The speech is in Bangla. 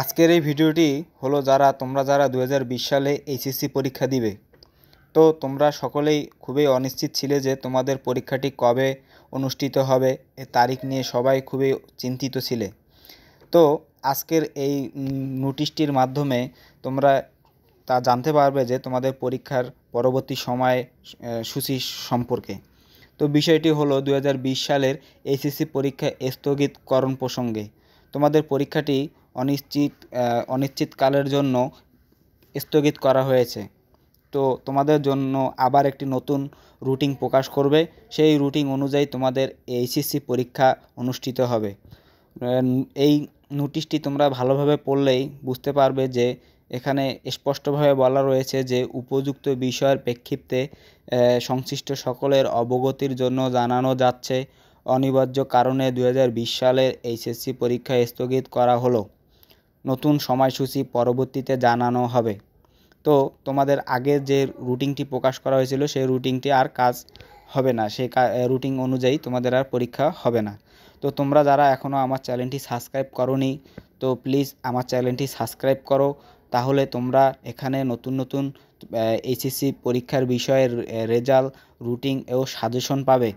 আজকের এই ভিডিওটি হলো যারা তোমরা যারা দু সালে এইচএসসি পরীক্ষা দিবে তো তোমরা সকলেই খুবই অনিশ্চিত ছিলে যে তোমাদের পরীক্ষাটি কবে অনুষ্ঠিত হবে এ তারিখ নিয়ে সবাই খুবই চিন্তিত ছিলে তো আজকের এই নোটিশটির মাধ্যমে তোমরা তা জানতে পারবে যে তোমাদের পরীক্ষার পরবর্তী সময়ে সূচি সম্পর্কে তো বিষয়টি হলো দু সালের এইচএসসি পরীক্ষা স্থগিতকরণ প্রসঙ্গে তোমাদের পরীক্ষাটি অনিশ্চিত অনিশ্চিতকালের জন্য স্থগিত করা হয়েছে তো তোমাদের জন্য আবার একটি নতুন রুটিন প্রকাশ করবে সেই রুটিন অনুযায়ী তোমাদের এইচএসসি পরীক্ষা অনুষ্ঠিত হবে এই নোটিশটি তোমরা ভালোভাবে পড়লেই বুঝতে পারবে যে এখানে স্পষ্টভাবে বলা রয়েছে যে উপযুক্ত বিষয়ের প্রেক্ষিপ্তে সংশ্লিষ্ট সকলের অবগতির জন্য জানানো যাচ্ছে অনিবার্য কারণে দু সালের এইচএসসি পরীক্ষা স্থগিত করা হলো নতুন সময়সূচি পরবর্তীতে জানানো হবে তো তোমাদের আগে যে রুটিনটি প্রকাশ করা হয়েছিল সেই রুটিনটি আর কাজ হবে না সেই রুটিন অনুযায়ী তোমাদের আর পরীক্ষা হবে না তো তোমরা যারা এখনও আমার চ্যানেলটি সাবস্ক্রাইব করনি তো প্লিজ আমার চ্যানেলটি সাবস্ক্রাইব করো তাহলে তোমরা এখানে নতুন নতুন এইচএসসি পরীক্ষার বিষয়ের রেজাল্ট রুটিন ও সাজেশন পাবে